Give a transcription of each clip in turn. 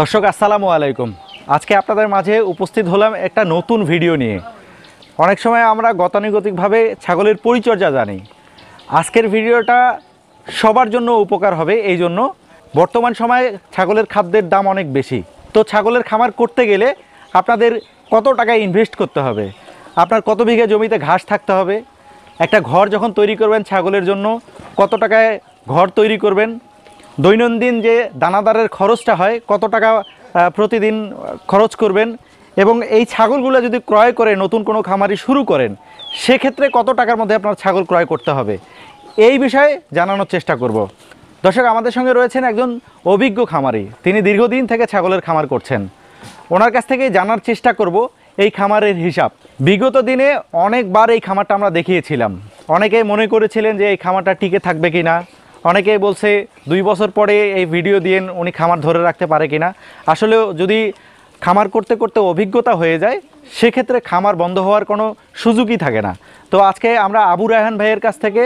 দর্শক আসসালামু আলাইকুম আজকে আপনাদের মাঝে উপস্থিত হলাম একটা নতুন ভিডিও নিয়ে অনেক সময় আমরা গতানুগতিকভাবে ছাগলের পরিচর্যা জানি আজকের ভিডিওটা সবার জন্য উপকার হবে এই জন্য বর্তমান সময়ে ছাগলের খাদ্যের দাম অনেক বেশি তো ছাগলের খামার করতে গেলে আপনাদের কত টাকা ইনভেস্ট করতে হবে আপনার কত বিঘা জমিতে ঘাস থাকতে হবে একটা ঘর যখন তৈরি করবেন ছাগলের জন্য কত টাকায় ঘর তৈরি করবেন দৈনন্দিন যে দানাদারের খরচটা হয় কত টাকা প্রতিদিন খরচ করবেন এবং এই ছাগলগুলো যদি ক্রয় করে নতুন কোনো খামারি শুরু করেন সেক্ষেত্রে কত টাকার মধ্যে আপনার ছাগল ক্রয় করতে হবে এই বিষয়ে জানানোর চেষ্টা করব। দর্শক আমাদের সঙ্গে রয়েছেন একজন অভিজ্ঞ খামারি তিনি দীর্ঘদিন থেকে ছাগলের খামার করছেন ওনার কাছ থেকে জানার চেষ্টা করব এই খামারের হিসাব বিগত দিনে অনেকবার এই খামারটা আমরা দেখিয়েছিলাম অনেকে মনে করেছিলেন যে এই খামারটা টিকে থাকবে কি না অনেকেই বলছে দুই বছর পরে এই ভিডিও দিয়ে উনি খামার ধরে রাখতে পারে কিনা আসলে যদি খামার করতে করতে অভিজ্ঞতা হয়ে যায় সেক্ষেত্রে খামার বন্ধ হওয়ার কোনো সুযোগই থাকে না তো আজকে আমরা আবু রায়হান ভাইয়ের কাছ থেকে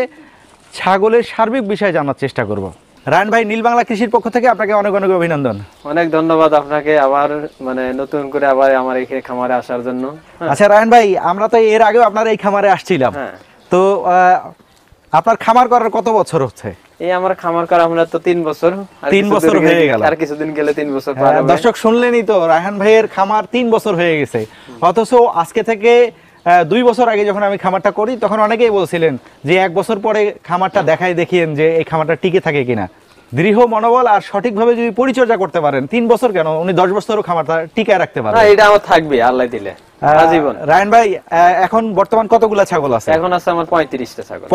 ছাগলের সার্বিক বিষয়ে জানার চেষ্টা করব রায়ন ভাই নীলবাংলা কৃষির পক্ষ থেকে আপনাকে অনেক অনেক অভিনন্দন অনেক ধন্যবাদ আপনাকে আবার মানে নতুন করে আবার আমার এই খামারে আসার জন্য হ্যাঁ। আচ্ছা রায়ন ভাই আমরা তো এর আগেও আপনার এই খামারে আসছিলাম হ্যাঁ। তো আপনার খামার করার কত বছর হচ্ছে এই আমার খামার করা আমরা তো তিন বছর তিন বছর হয়ে গেল আর কিছুদিন গেলে তিন বছর হ্যাঁ, দর্শক তো রায়হান ভাইয়ের খামার তিন বছর হয়ে গেছে অথচ আজকে থেকে দুই বছর আগে যখন আমি খামারটা করি তখন অনেকেই বলছিলেন যে এক বছর পরে খামারটা দেখায় দেখিয়েন যে এই খামারটা টিকে থাকে কিনা দৃঢ় মনোবল আর সঠিকভাবে যদি পরিচর্যা করতে পারেন তিন বছর কেন উনি দশ বছরও খামারটা টিকে রাখতে পারেন এটা আমার থাকবে আল্লাহ দিলে আজীবন রায়ন ভাই এখন বর্তমান ছাগল আছে এখন আছে আমার 35টা ছাগল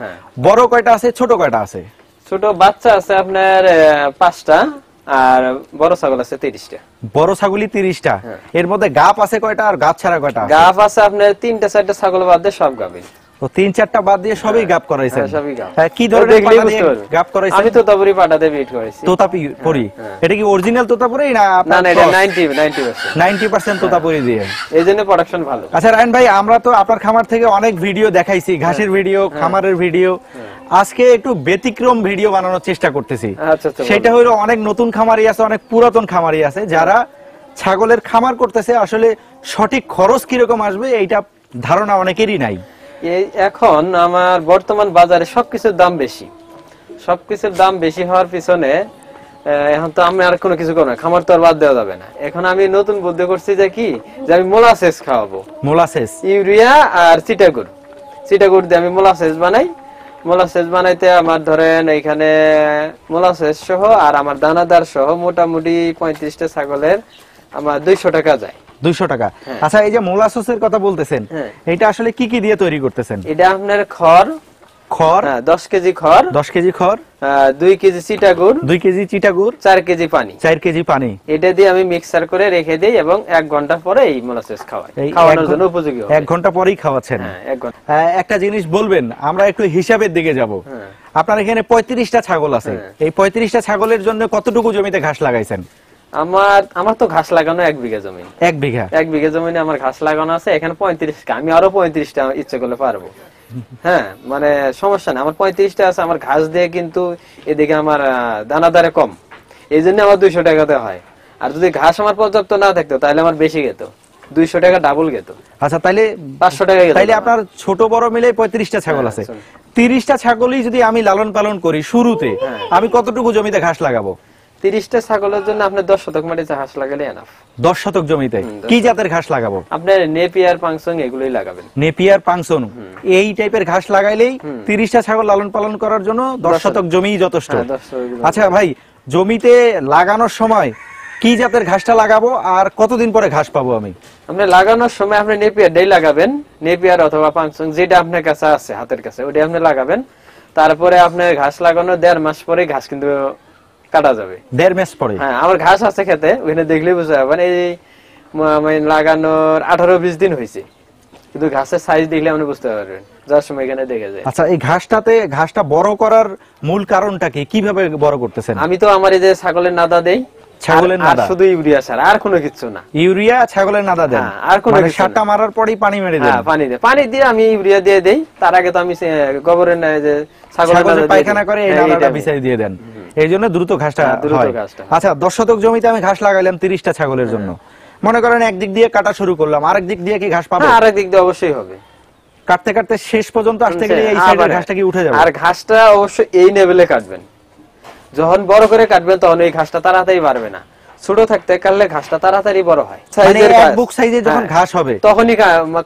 হ্যাঁ। বড় কয়টা আছে ছোট কয়টা আছে ছোট বাচ্চা আছে আপনার 5টা আর বড় ছাগল আছে 30টা বড় ছাগলই 30টা হ্যাঁ। এর মধ্যে গাপ আছে কয়টা আর গাপ ছাড়া কয়টা গাপ আছে আপনার তিনটা চারটা ছাগল বাদ দিয়ে সব গাবিন তো তিন চারটা বাদ দিয়ে সবই গাপ হ্যাঁ। করাইছে হ্যাঁ, হ্যাঁ, কি ধরনের তোতাপুরি এটা কি অরিজিনাল তোতাপুরি না না তোতাপুরি দিয়ে এইজন্য প্রোডাকশন ভালো আচ্ছা রায়ন ভাই আমরা তো আপনার খামার থেকে অনেক ভিডিও দেখাইছি ঘাসের ভিডিও খামারের ভিডিও আজকে একটু ব্যতিক্রম ভিডিও বানানোর চেষ্টা করতেছি আচ্ছা, আচ্ছা, সেটা হইলো অনেক নতুন খামারি আছে অনেক পুরাতন খামারি আছে যারা ছাগলের খামার করতেছে আসলে সঠিক খরচ কিরকম আসবে এইটা ধারণা অনেকেরই নাই এই এখন আমার বর্তমান বাজারে সবকিছুর দাম বেশি সবকিছুর দাম বেশি হওয়ার পিছনে এখন তো আমি আর কোনো কিছু করবো না খামার তো আর বাদ দেওয়া যাবে না এখন আমি নতুন বুদ্ধি করছি যে কি যে আমি মোলাসেস খাওয়াবো মোলাসেস ইউরিয়া আর চিটাগুড় চিটাগুড় দিয়ে আমি মোলাসেস বানাই মোলাসেস বানাইতে আমার ধরেন এইখানে মোলাসেস সহ আর আমার দানাদার সহ মোটামুটি পঁয়ত্রিশটা ছাগলের আমার দুইশো টাকা যায় দুইশো টাকা হ্যাঁ। আচ্ছা এই যে মোলা সসের কথা বলতেছেন হ্যাঁ। এটা আসলে কি কি দিয়ে তৈরি করতেছেন এটা আপনার খড় খড় হ্যাঁ, দশ কেজি খড় দশ কেজি খড় দুই কেজি চিটাগুড় দুই কেজি চিটাগুড় চার কেজি পানি চার কেজি পানি এটা দিয়ে আমি মিক্সার করে রেখে দিই এবং এক ঘন্টা পরে এই মোলাসেস খাওয়াই খাওয়ানোর জন্য উপযোগী এক ঘন্টা পরেই খাওয়াচ্ছেন একটা জিনিস বলবেন আমরা একটু হিসাবের দিকে যাব আপনার এখানে পঁয়ত্রিশটা ছাগল আছে এই পঁয়ত্রিশটা ছাগলের জন্য কতটুকু জমিতে ঘাস লাগাইছেন আমার আমার তো ঘাস লাগানো এক বিঘা জমি এক বিঘা এক বিঘা জমিনে আমার ঘাস লাগানো আছে এখানে পঁয়ত্রিশটা আমি আরো পঁয়ত্রিশটা ইচ্ছে করলে পারবো হ্যাঁ মানে সমস্যা না আমার পঁয়ত্রিশটা আছে আমার ঘাস দিয়ে কিন্তু এদিকে আমার দানাদারে কম এই জন্য আমার দুইশো টাকাতে হয় আর যদি ঘাস আমার পর্যাপ্ত না থাকতো তাহলে আমার বেশি গেত দুইশো টাকা ডাবল গেত আচ্ছা তাহলে পাঁচশো টাকা তাহলে আপনার ছোট বড় মিলে পঁয়ত্রিশটা ছাগল হ্যাঁ, আছে তিরিশটা ছাগলই যদি আমি লালন পালন করি শুরুতে হ্যাঁ। আমি কতটুকু জমিতে ঘাস লাগাবো তিরিশটা ছাগলের জন্য আপনার দশ শতক মাটিতে ঘাস লাগালে দশ শতক জমিতে কি জাতের ঘাস লাগাবো আপনার নেপিয়ার পাংসং এগুলোই লাগাবেন নেপিয়ার পাংসং এই টাইপের ঘাস লাগাইলেই তিরিশটা ছাগল লালন পালন করার জন্য দশ শতক জমি যথেষ্ট হ্যাঁ, আচ্ছা ভাই জমিতে লাগানোর সময় কি জাতের ঘাসটা লাগাবো আর কতদিন পরে ঘাস পাবো আমি আপনি লাগানোর সময় আপনি নেপিয়ারটাই লাগাবেন নেপিয়ার অথবা পাংসং যেটা আপনার কাছে আছে হাতের কাছে ওটা আপনি লাগাবেন তারপরে আপনার ঘাস লাগানো দেড় মাস পরে ঘাস কিন্তু কাটা যাবে দেড় ম্যাচ পরে হ্যাঁ আমার ঘাস আছে খেতে ওখানে দেখলেই বুঝা যাবে মানে এই মানে লাগানোর আঠারো বিশ দিন হয়েছে কিন্তু ঘাসের সাইজ দেখলে আপনি বুঝতে পারবেন যার সময় এখানে দেখে যায় আচ্ছা এই ঘাসটাতে ঘাসটা বড় করার মূল কারণটা কি কিভাবে বড় করতেছেন আমি তো আমার এই যে ছাগলের নাদা দেই ছাগলের নাদা শুধু ইউরিয়া সার আর কোনো কিছু না ইউরিয়া ছাগলের নাদা দেন হ্যাঁ, আর কোনো মানে সারটা মারার পরেই পানি মেরে দেন হ্যাঁ পানি দেন পানি দিয়ে আমি ইউরিয়া দিয়ে দেই তার আগে তো আমি গোবরের যে ছাগলের পায়খানা করে এই হ্যাঁ, নাদাটা বিছাই দিয়ে দেন এই জন্য দ্রুত ঘাসটা হ্যাঁ, আচ্ছা দশ শতক জমিতে আমি ঘাস লাগাইলাম তিরিশটা ছাগলের হ্যাঁ। জন্য মনে করেন একদিক দিয়ে কাটা শুরু করলাম আরেক দিক দিয়ে কি ঘাস পাবো হ্যাঁ, আরেক দিক দিয়ে অবশ্যই হবে কাটতে কাটতে শেষ পর্যন্ত আসতে গেলে এই সাইডের ঘাসটা কি উঠে যাবে আর ঘাসটা অবশ্যই এই লেভেলে কাটবেন যখন বড় করে কাটবেন তখন এই ঘাসটা তাড়াতাড়ি পারবে না ছোট থাকতে কাটলে ঘাসটা তাড়াতাড়ি বড় হয় মানে বুক সাইজে যখন হ্যাঁ। ঘাস হবে তখনই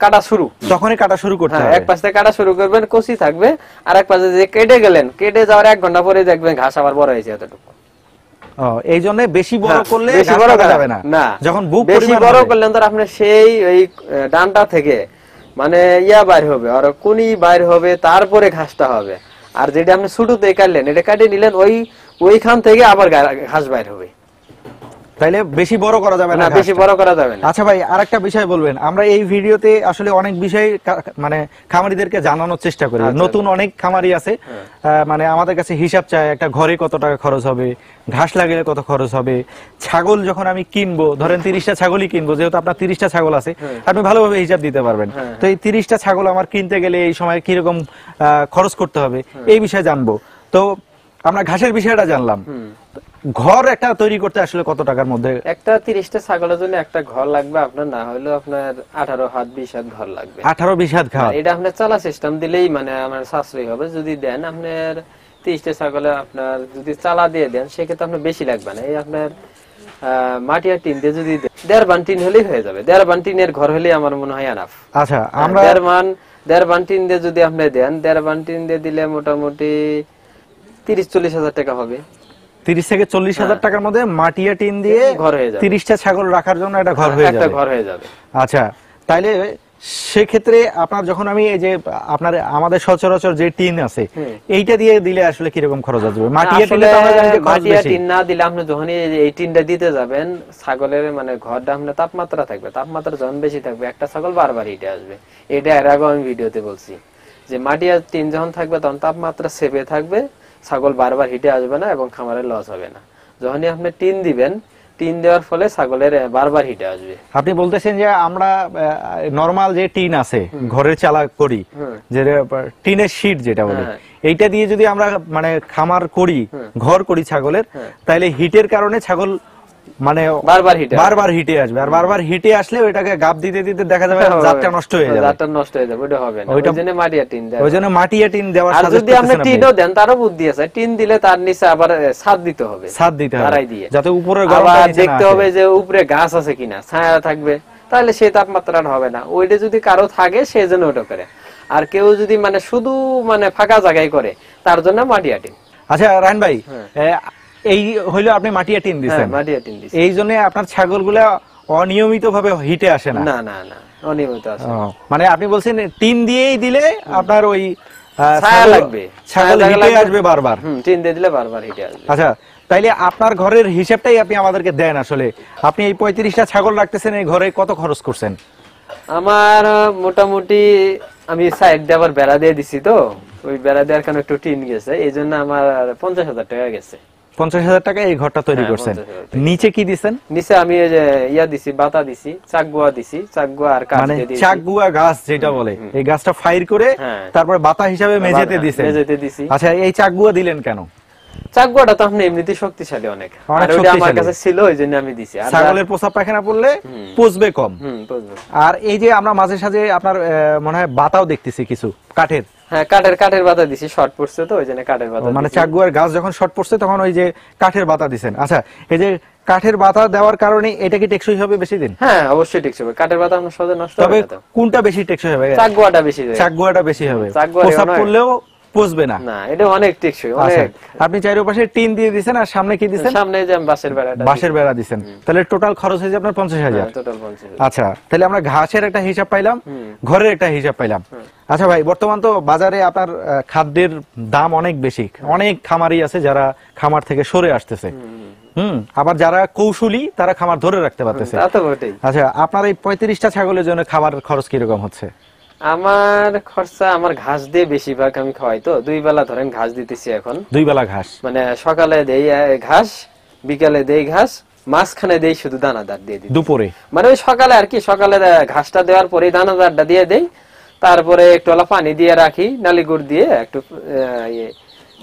কাটা শুরু তখনই কাটা শুরু করতে হ্যাঁ, হবে এক পাশে কাটা শুরু করবেন থাকবে আর এক পাশে যে কেটে গেলেন কেটে যাওয়ার এক ঘন্টা পরে দেখবেন ঘাস আবার বড় হয়েছে এতটুকু এই জন্য বেশি বড় হ্যাঁ, করলে বেশি বড় না যখন বুক বেশি বড় করলেন আপনি সেই ডানটা থেকে মানে ইয়া বাইর হবে আর কোন বাইর হবে তারপরে ঘাসটা হবে আর যেটা আপনি ছোটতে কাটলেন এটা কাটিয়ে নিলেন ওই ওইখান থেকে আবার ঘাস বাইর হবে তাইলে বেশি বড় করা যাবে না বেশি বড় করা যাবে না আচ্ছা ভাই আরেকটা বিষয় বলবেন আমরা এই ভিডিওতে আসলে অনেক বিষয় মানে খামারিদেরকে জানানোর চেষ্টা করি আচ্ছা। নতুন অনেক খামারি আছে হ্যাঁ। মানে আমাদের কাছে হিসাব চায় একটা ঘরে কত টাকা খরচ হবে ঘাস লাগালে কত খরচ হবে ছাগল যখন আমি কিনবো ধরেন তিরিশটা ছাগলই কিনবো যেহেতু আপনার তিরিশটা ছাগল আছে হ্যাঁ। আপনি ভালোভাবে হিসাব দিতে পারবেন হ্যাঁ। তো এই তিরিশটা ছাগল আমার কিনতে গেলে এই সময় কিরকম খরচ করতে হবে এই বিষয়ে জানবো তো আমরা ঘাসের বিষয়টা জানলাম ঘর একটা তৈরি করতে আসলে কত টাকার মধ্যে একটা তিরিশটা ছাগলের জন্য একটা ঘর লাগবে আপনার না হলেও আপনার আঠারো হাত বিশ হাত ঘর লাগবে আঠারো বিশ হাত ঘর এটা আপনার চালা সিস্টেম দিলেই মানে আমার সাশ্রয়ী হবে যদি দেন আপনার তিরিশটা ছাগলে আপনার যদি চালা দিয়ে দেন সেক্ষেত্রে আপনার বেশি লাগবে না এই আপনার মাটি আর টিন দিয়ে যদি দেড় বান টিন হলেই হয়ে যাবে দেড় বান টিনের ঘর হলেই আমার মনে হয় আনাফ আচ্ছা আমরা দেড় বান দেড় বান টিন দিয়ে যদি আপনি দেন দেড় বান টিন দিয়ে দিলে মোটামুটি তিরিশ চল্লিশ হাজার টাকা হবে 30 থেকে 40 হাজার হ্যাঁ। টাকার মধ্যে মাটিয়া টিন দিয়ে ঘর হয়ে যাবে 30টা ছাগল রাখার জন্য একটা ঘর হয়ে যাবে একটা ঘর হয়ে যাবে আচ্ছা তাইলে সেক্ষেত্রে আপনার যখন আমি এই যে আপনার আমাদের সচরাচর যে টিন আছে এইটা দিয়ে দিলে আসলে কিরকম খরচ আসবে মাটিয়া টিন মাটিয়া টিন না দিলে আপনি যখন এই টিনটা দিতে যাবেন ছাগলের মানে ঘর আপনার তাপমাত্রা থাকবে তাপমাত্রা যখন বেশি থাকবে একটা ছাগল বারবার এটা আসবে এটা এর আগে আমি ভিডিওতে বলছি যে মাটিয়া টিন যখন থাকবে তখন তাপমাত্রা সেভে থাকবে ছাগল বারবার হিটে আসবে না এবং খামারে লস হবে না যখনই আপনি টিন দিবেন টিন দেওয়ার ফলে ছাগলের বারবার হিটে আসবে আপনি বলতেছেন যে আমরা নরমাল যে টিন আছে ঘরের চালা করি যে টিনের শীট যেটা বলে হ্যাঁ। এইটা দিয়ে যদি আমরা মানে খামার করি ঘর করি ছাগলের হ্যাঁ। তাহলে হিটের কারণে ছাগল মানে বারবার হিটে বারবার হিটে আসবে আর বারবার হিটে আসলে ওইটাকে গাব দিতে দিতে দেখা যাবে জাতটা নষ্ট হয়ে যাবে জাতটা নষ্ট হয়ে যাবে ওটা হবে না ওইটা জন্য মাটিয়া টিন দেয় ওইজন্য মাটিয়া টিন দেওয়া আর যদি আপনি টিনও দেন তারও বুদ্ধি আছে টিন দিলে তার নিচে আবার ছাদ দিতে হবে ছাদ দিতে হবে তারাই দিয়ে যাতে উপরে গরমটা দেখতে হবে যে উপরে গাছ আছে কিনা ছায়া থাকবে তাহলে সেই তাপমাত্রা হবে না ওইটা যদি কারো থাকে সে যেন ওটা করে আর কেউ যদি মানে শুধু মানে ফাঁকা জায়গায় করে তার জন্য মাটিয়া টিন আচ্ছা রায়ন ভাই হ্যাঁ। এই হইলো আপনি মাটিয়া টিন হ্যাঁ, দিছেন মাটিয়া টিন দিছেন এই জন্য আপনার ছাগলগুলো অনিয়মিতভাবে হিটে আসে না না না না অনিয়মিত আসে মানে আপনি বলছেন টিন দিয়েই দিলে আপনার ওই ছায়া লাগবে ছাগল হিটে আসবে বারবার হুম টিন দিয়ে দিলে বারবার হিটে আসবে আচ্ছা তাইলে আপনার ঘরের হিসাবটাই আপনি আমাদেরকে দেন আসলে আপনি এই পঁয়ত্রিশটা ছাগল রাখতেছেন এই ঘরে কত খরচ করছেন আমার মোটামুটি আমি সাইড দিয়ে বেড়া দিয়ে দিছি তো ওই বেড়া দেওয়ার কারণে একটু টিন গেছে এই জন্য আমার পঞ্চাশ হাজার টাকা গেছে পঞ্চাশ হাজার টাকা এই ঘরটা তৈরি হ্যাঁ, করছেন নিচে কি দিছেন নিচে আমি এই যে ইয়া দিছি বাতা দিছি চাকগুয়া দিছি চাকগুয়া আর কাঠ মানে চাকগুয়া গাছ যেটা বলে এই গাছটা ফাইর করে হ্যাঁ। তারপরে বাতা হিসাবে মেঝেতে দিছে মেঝেতে দিছি আচ্ছা এই চাকগুয়া দিলেন কেন চাকুয়াটা তো আপনি এমনিতে শক্তিশালী অনেক আমার কাছে ছিল ওই জন্য আমি দিছি আর ছাগলের পোষা পায়খানা পড়লে পচবে কম আর এই যে আমরা মাঝে সাঝে আপনার মনে হয় বাতাও দেখতেছি কিছু কাঠের হ্যাঁ কাঠের কাঠের বাতা দিছি শর্ট পড়ছে তো ওই জন্য কাঠের বাতা মানে চাকগুয়ার গাছ যখন শর্ট পড়ছে তখন ওই যে কাঠের বাতা দিছেন আচ্ছা এই যে কাঠের বাতা দেওয়ার কারণে এটা কি টেকসই হবে বেশি দিন হ্যাঁ অবশ্যই টেকসই হবে কাঠের বাতা আমরা সহজে নষ্ট হবে কোনটা বেশি টেকসই হবে চাকগুয়াটা বেশি চাকুয়াটা বেশি হবে চাকুয়া পড়লেও পুষবে না এটা অনেক টেকসই আচ্ছা, অনেক আপনি চারপাশে টিন দিয়ে দিবেন আর সামনে কি দিবেন সামনে যে বাঁশের বেড়াটা বাসের বেড়া দিবেন তাহলে টোটাল খরচ হয়ে হয়েছে আপনার 50000 টোটাল 50000 আচ্ছা তাহলে আমরা ঘাসের একটা হিসাব পাইলাম ঘরের একটা হিসাব পাইলাম আচ্ছা ভাই বর্তমান তো বাজারে আপনার খাদ্যের দাম অনেক বেশি অনেক খামারি আছে যারা খামার থেকে সরে আসতেছে হুম আবার যারা কৌশলী তারা খামার ধরে রাখতে পারতেছে আচ্ছা আপনার এই পঁয়ত্রিশটা ছাগলের জন্য খাবার খরচ কিরকম হচ্ছে আমার খরচা আমার ঘাস দিয়ে বেশিরভাগ আমি খাওয়াই তো দুই বেলা ধরেন ঘাস দিতেছি এখন দুই বেলা ঘাস মানে সকালে দেই ঘাস বিকালে দেই ঘাস মাঝখানে দেই শুধু দানাদার দিয়ে দিই দুপুরে মানে ওই সকালে আর কি সকালে ঘাসটা দেওয়ার পরে দানাদারটা দিয়ে দেই তারপরে একটু ওলা পানি দিয়ে রাখি নালি গুড় দিয়ে একটু ইয়ে,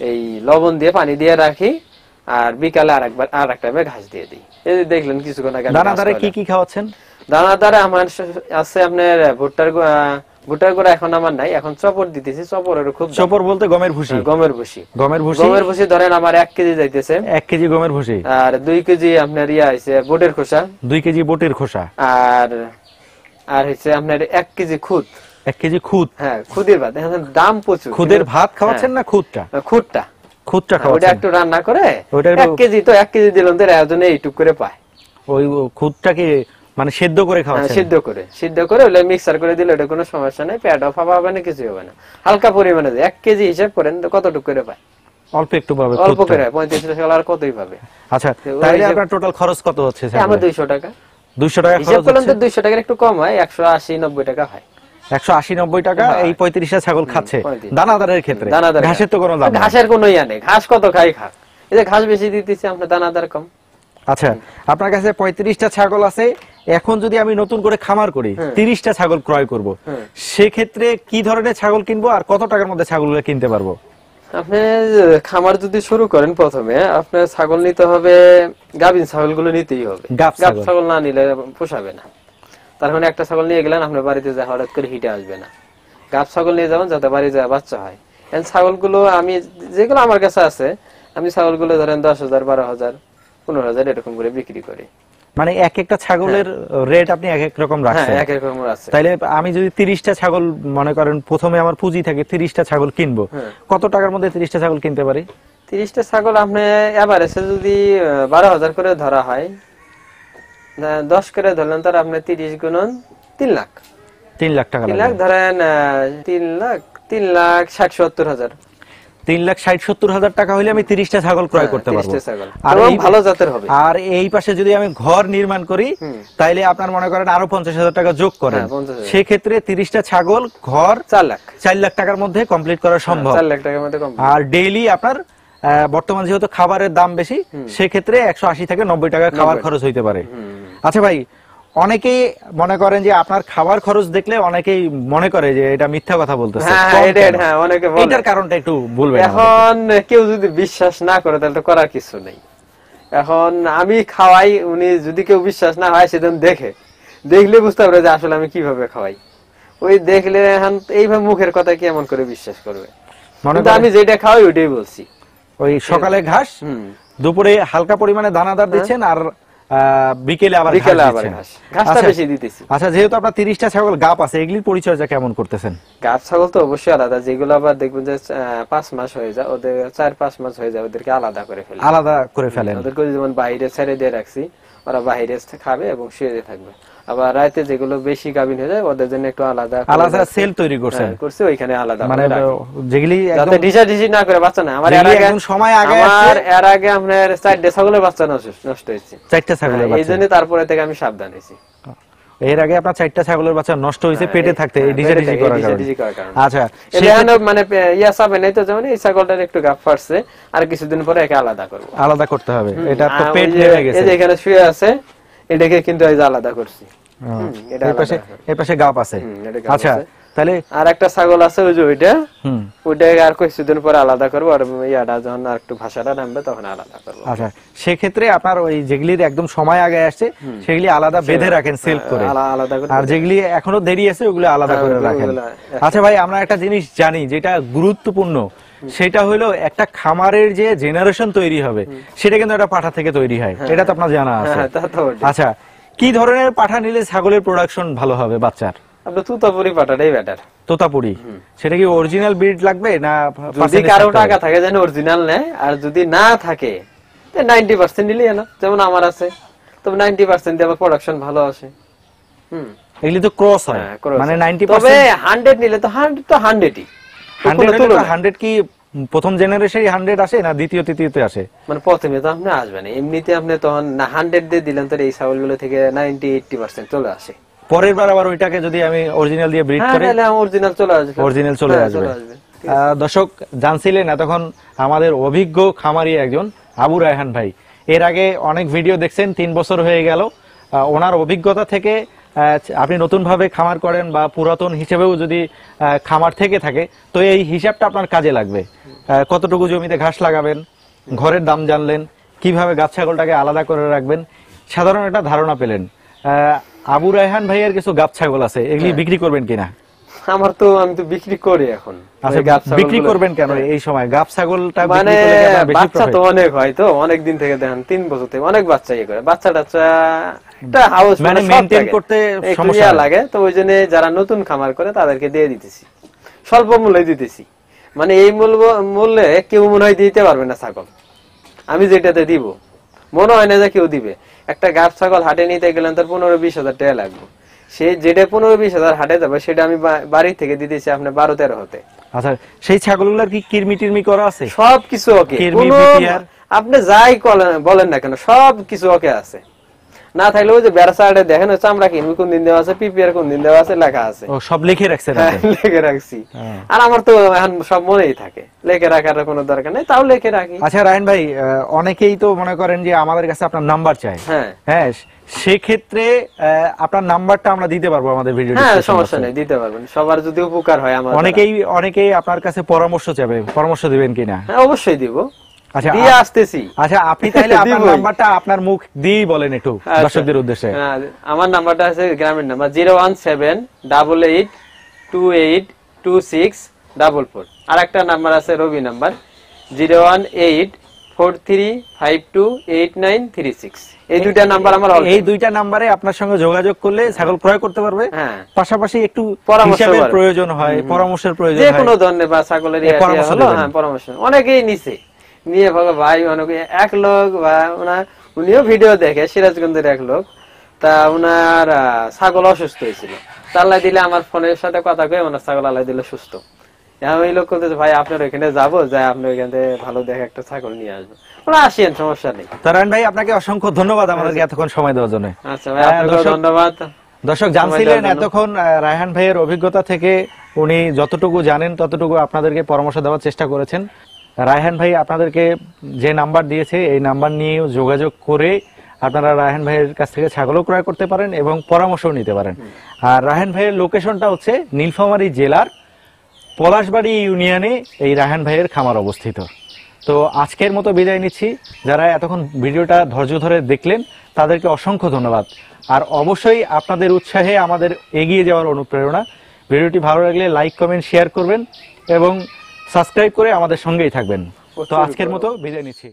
এই লবণ দিয়ে পানি দিয়ে রাখি আর বিকালে আরেকবার আর একটা ঘাস দিয়ে দিই এই যে দেখলেন কিছুক্ষণ আগে দানাদারে কি কি খাওয়াচ্ছেন দানাদারে আমার আছে আপনার ভুট্টার গোটা গোড়া এখন আমার নাই এখন চপর দিতেছি চপর খুব চপর বলতে গমের ভুসি হ্যাঁ, গমের ভুসি গমের ভুসি গমের ভুসি ধরেন আমার এক কেজি যাইতেছে এক কেজি গমের ভুসি আর দুই কেজি আপনার ইয়া আছে বোটের খোসা দুই কেজি বোটের খোসা আর আর হচ্ছে আপনার এক কেজি খুদ এক কেজি খুদ হ্যাঁ খুদের ভাত এখন দাম প্রচুর খুদের ভাত খাওয়াচ্ছেন হ্যাঁ। না খুদটা খুদটা খুদটা হ্যাঁ, খাওয়াচ্ছেন ওটা একটু রান্না করে এক কেজি তো এক কেজি দিলাম তো আয়োজনে এইটুক করে পায় ওই খুদটাকে মানে সিদ্ধ করে হ্যাঁ, খাওয়া সিদ্ধ করে সিদ্ধ করে ওলে মিক্সার করে দিলে ওটা কোনো সমস্যা নাই পেট অফ হবে না কিছু হবে না হালকা পরিমাণে এক কেজি হিসাব করেন কতটুকু করে পায় অল্প একটু পাবে অল্প করে পঁয়ত্রিশ টাকা আর কতই পাবে আচ্ছা তাহলে আপনার টোটাল খরচ কত হচ্ছে আমার দুইশো টাকা দুইশো টাকা হিসাব করলাম তো 200 টাকার একটু কম হয় একশো আশি নব্বই টাকা হয় একশো আশি নব্বই টাকা এই পঁয়ত্রিশটা ছাগল খাচ্ছে দানাদারের ক্ষেত্রে ঘাসের তো কোনো ঘাসের কোনো ইয়া নেই ঘাস কত খাই খাক এই যে ঘাস বেশি দিতেছে আপনার দানাদার কম আচ্ছা আপনার কাছে পঁয়ত্রিশটা ছাগল আছে এখন যদি আমি নতুন করে খামার করি তিরিশটা ছাগল ক্রয় করব সেক্ষেত্রে কি ধরনের ছাগল কিনবো আর কত টাকার মধ্যে ছাগল কিনতে পারবো আপনি খামার যদি শুরু করেন প্রথমে আপনার ছাগল নিতে হবে গাভিন গুলো নিতেই হবে গাভ ছাগল না নিলে পোষাবে না তার মানে একটা ছাগল নিয়ে গেলেন আপনার বাড়িতে যা হঠাৎ করে হিটে আসবে না গাভ ছাগল নিয়ে যাবেন যাতে বাড়ি যাওয়া বাচ্চা হয় ছাগল গুলো আমি যেগুলো আমার কাছে আছে আমি ছাগল গুলো ধরেন দশ হাজার বারো হাজার পনেরো হাজার এরকম করে বিক্রি করি মানে এক একটা ছাগলের রেট হ্যাঁ। আপনি এক এক রকম রাখছেন হ্যাঁ, এক এক রকম আছে তাইলে আমি যদি 30টা ছাগল মনে করেন প্রথমে আমার পুঁজি থাকে তিরিশটা ছাগল কিনবো হ্যাঁ। কত টাকার মধ্যে 30টা ছাগল কিনতে পারি তিরিশটা ছাগল আপনি এভারেজে যদি বারো হাজার করে ধরা হয় দশ করে ধরলেন তার আপনি তিরিশ গুণন তিন লাখ তিন লাখ টাকা তিন লাখ ধরেন তিন লাখ তিন লাখ ষাট সত্তর হাজার তিন লাখ ষাট সত্তর হাজার টাকা হলে আমি তিরিশটা ছাগল ক্রয় হ্যাঁ, করতে পারবো আর ভালো জাতের হবে আর এই পাশে যদি আমি ঘর নির্মাণ করি তাইলে আপনার মনে করেন আরো পঞ্চাশ হাজার টাকা যোগ করেন হ্যাঁ, সেক্ষেত্রে তিরিশটা ছাগল ঘর চার লাখ চার লাখ টাকার মধ্যে কমপ্লিট করা হ্যাঁ, সম্ভব আর ডেইলি আপনার বর্তমান যেহেতু খাবারের দাম বেশি সেক্ষেত্রে একশো আশি থেকে নব্বই টাকা খাবার খরচ হইতে পারে আচ্ছা ভাই অনেকেই মনে করেন যে আপনার খাবার খরচ দেখলে অনেকেই মনে করে যে এটা মিথ্যা কথা বলতেছে হ্যাঁ, হ্যাঁ, এখন কেউ যদি বিশ্বাস না করে তাহলে তো করার কিছু নেই এখন আমি খাওয়াই উনি যদি কেউ বিশ্বাস না হয় সেদিন দেখে দেখলে বুঝতে পারবে যে আসলে আমি কিভাবে খাওয়াই ওই দেখলে এখন এইভাবে মুখের কথা কেমন করে বিশ্বাস করবে আমি যেটা খাওয়াই ওইটাই বলছি ওই সকালে ঘাস দুপুরে হালকা পরিমাণে দানাদার হ্যাঁ। দিচ্ছেন আর বিকেলে আবার বিকেলে আবার ঘাসটা আচ্ছা, বেশি দিতেছি আচ্ছা যেহেতু আপনার 30টা ছাগল গাপ আছে এগুলির পরিচর্যা কেমন করতেছেন গাছ ছাগল তো অবশ্যই আলাদা যেগুলো আবার দেখবেন যে পাঁচ মাস হয়ে যায় ওদের চার পাঁচ মাস হয়ে যায় ওদেরকে আলাদা করে ফেলে আলাদা করে ফেলে ওদেরকে যেমন বাইরে ছেড়ে দিয়ে রাখছি ওরা বাইরে খাবে এবং শুয়ে থাকবে আবার রাতে যেগুলো বেশি গাভিন হয়ে যায় ওদের জন্য একটু আলাদা আলাদা সেল তৈরি হ্যাঁ, ওইখানে আলাদা মানে যেগুলি যাতে না করে বাচ্চা না আমার এর আগে সময় আগে আমার এর আগে আপনার ছাগলের বাচ্চা নষ্ট হয়েছে ছাগলের হ্যাঁ, বাচ্চা এই জন্য তারপরে থেকে আমি সাবধান এর আগে আপনার চারটা ছাগলের বাচ্চা নষ্ট হ্যাঁ, হয়েছে পেটে থাকতে করার কারণে আচ্ছা মানে ইয়া সাবে নাই তো যেমন এই ছাগলটার একটু গাপ ফাটছে আর কিছুদিন পরে একে আলাদা করব আলাদা করতে হবে এটা তো পেট নেমে গেছে এই যে এখানে শুয়ে আছে এটাকে কিন্তু আলাদা করছি আচ্ছা, আর একটা ছাগল আছে আর একটু ভাষাটা নামবে তখন আলাদা করবো আচ্ছা সেক্ষেত্রে আপনার ওই যেগুলির একদম সময় আগে আসছে সেগুলি আলাদা বেঁধে রাখেন সেলফ করে আলাদা করে আর যেগুলি এখনো দেরি আছে ওগুলো আলাদা হ্যাঁ, করে রাখেন আচ্ছা ভাই আমরা একটা জিনিস জানি যেটা গুরুত্বপূর্ণ সেটা হলো একটা খামারের যে জেনারেশন তৈরি হবে সেটা কিন্তু একটা পাঠা থেকে তৈরি হয় হ্যাঁ। এটা তো আপনার জানা আছে হ্যাঁ, আচ্ছা কি ধরনের পাঠা নিলে ছাগলের প্রোডাকশন ভালো হবে বাচ্চার তুতাপুরি পাঠাটাই বেটার তোতাপুরি সেটা কি অরিজিনাল ব্রিড লাগবে না যদি কারো টাকা থাকে যেন অরিজিনাল নেয় আর যদি না থাকে নাইনটি পার্সেন্ট নিলেই না যেমন আমার আছে তবে নাইনটি পার্সেন্ট দিয়ে আমার প্রোডাকশন ভালো আছে হুম এগুলি তো ক্রস হয় হ্যাঁ, মানে নাইনটি তবে হান্ড্রেড নিলে তো হান্ড্রেড তো হান্ড্রেডই কি প্রথম জেনারেশনই হান্ড্রেড আসে না দ্বিতীয় তৃতীয়তে আসে মানে প্রথমে তো আপনি আসবেন এমনিতে আপনি তখন না হান্ড্রেড দিয়ে দিলেন তো এই ছাগলগুলো থেকে নাইনটি এইটটি পার্সেন্ট চলে আসে পরের বার আবার ওইটাকে যদি আমি অরিজিনাল দিয়ে ব্রিড হ্যাঁ, করি অরিজিনাল চলে আসবে অরিজিনাল হ্যাঁ, চলে আসবে দর্শক জানছিলেন এতক্ষণ আমাদের অভিজ্ঞ খামারি একজন আবু রায়হান ভাই এর আগে অনেক ভিডিও দেখছেন তিন বছর হয়ে গেল ওনার অভিজ্ঞতা থেকে আপনি নতুনভাবে খামার করেন বা পুরাতন হিসেবেও যদি খামার থেকে থাকে তো এই হিসাবটা আপনার কাজে লাগবে কতটুকু জমিতে ঘাস লাগাবেন ঘরের দাম জানলেন কিভাবে গাছ ছাগলটাকে আলাদা করে রাখবেন সাধারণ একটা ধারণা পেলেন আবু রায়হান ভাইয়ের কিছু গাছ ছাগল আছে এগুলি হ্যাঁ। বিক্রি করবেন কিনা আমার তো আমি তো বিক্রি করি এখন আচ্ছা, বিক্রি করবেন কেন এই সময় গাব ছাগলটা মানে বাচ্চা তো অনেক হয় তো অনেক দিন থেকে দেখেন তিন বছর থেকে অনেক বাচ্চা ইয়ে করে বাচ্চা টাচ্চা একটা হাউস মানে মেইনটেইন মানে করতে সমস্যা লাগে তো ওই জন্য যারা নতুন খামার করে তাদেরকে দিয়ে দিতেছি স্বল্প মূল্যে দিতেছি মানে এই মূল্য মূল্যে কেউ মনে হয় দিতে পারবে না ছাগল আমি যেটাতে দিব মনে হয় না যে কেউ দিবে একটা গাব ছাগল হাটে নিতে গেলেন তার পনেরো বিশ হাজার টাকা লাগবে সে যেটা পনেরো বিশ হাজার হাটে যাবে সেটা আমি বাড়ি থেকে দিতেছি আপনার বারো তেরো হতে আচ্ছা সেই ছাগলগুলোর কি কিরমি টিরমি করা আছে সবকিছু ওকে আপনি যাই বলেন না কেন সবকিছু ওকে আছে না থাকলে ওই যে বেড়া দেখেন হচ্ছে আমরা কোন দিন দেওয়া আছে পিপিআর কোন দিন দেওয়া আছে লেখা আছে ও সব লিখে রাখছে হ্যাঁ, লিখে রাখছি হ্যাঁ। আর আমার তো এখন সব মনেই থাকে লিখে রাখার কোনো দরকার নেই তাও লিখে রাখি আচ্ছা রায়ন ভাই অনেকেই তো মনে করেন যে আমাদের কাছে আপনার নাম্বার চাই হ্যাঁ হ্যাঁ সেক্ষেত্রে আপনার নাম্বারটা আমরা দিতে পারবো আমাদের ভিডিও হ্যাঁ সমস্যা নেই দিতে পারবেন সবার যদি উপকার হয় আমার অনেকেই অনেকেই আপনার কাছে পরামর্শ চাবে পরামর্শ দিবেন কিনা হ্যাঁ অবশ্যই দিব আচ্ছা, আচ্ছা, আপনার মুখ বলেন একটু আচ্ছা। দর্শকদের উদ্দেশ্যে হ্যাঁ, আমার নাম্বারটা আছে গ্রামের number zero one seven double eight two eight two six double four আর একটা নাম্বার আছে Robi number zero one eight nine three six এই দুইটা নাম্বার আমার এই দুইটা নাম্বারে আপনার সঙ্গে যোগাযোগ করলে ছাগল ক্রয় করতে পারবে হ্যাঁ। পাশাপাশি একটু প্রয়োজন হয় পরামর্শের প্রয়োজন কোনো ধরনের বা ছাগলের হ্যাঁ, পরামর্শ অনেকেই নিছে নিয়ে ভাগো ভাই মানে এক লোক বা ওনার উনিও ভিডিও দেখে সিরাজগঞ্জের এক লোক তা ওনার ছাগল অসুস্থ হয়েছিল আল্লাহ দিলে আমার ফোনের সাথে কথা কয়ে ওনার ছাগল আল্লাহ দিলে সুস্থ আমি লোক ভাই আপনার ওইখানে যাবো যাই আপনার ভালো দেখে একটা ছাগল নিয়ে আসবো আসেন সমস্যা নেই ভাই আপনাকে অসংখ্য ধন্যবাদ আমাদেরকে আচ্ছা। এতক্ষণ সময় দেওয়ার জন্য আচ্ছা ভাই আপনাকে ধন্যবাদ দর্শক জানছিলেন এতক্ষণ রায়হান ভাইয়ের অভিজ্ঞতা থেকে উনি যতটুকু জানেন ততটুকু আপনাদেরকে পরামর্শ দেওয়ার চেষ্টা করেছেন রায়হান ভাই আপনাদেরকে যে নাম্বার দিয়েছে এই নাম্বার নিয়ে যোগাযোগ করে আপনারা রায়হান ভাইয়ের কাছ থেকে ছাগলও ক্রয় করতে পারেন এবং পরামর্শও নিতে পারেন আর রায়হান ভাইয়ের লোকেশনটা হচ্ছে নীলফামারী জেলার পলাশবাড়ি ইউনিয়নে এই রায়হান ভাইয়ের খামার অবস্থিত তো আজকের মতো বিদায় নিচ্ছি যারা এতক্ষণ ভিডিওটা ধৈর্য ধরে দেখলেন তাদেরকে অসংখ্য ধন্যবাদ আর অবশ্যই আপনাদের উৎসাহে আমাদের এগিয়ে যাওয়ার অনুপ্রেরণা ভিডিওটি ভালো লাগলে লাইক কমেন্ট শেয়ার করবেন এবং সাবস্ক্রাইব করে আমাদের সঙ্গেই থাকবেন তো আজকের মতো বিদায় নিচ্ছি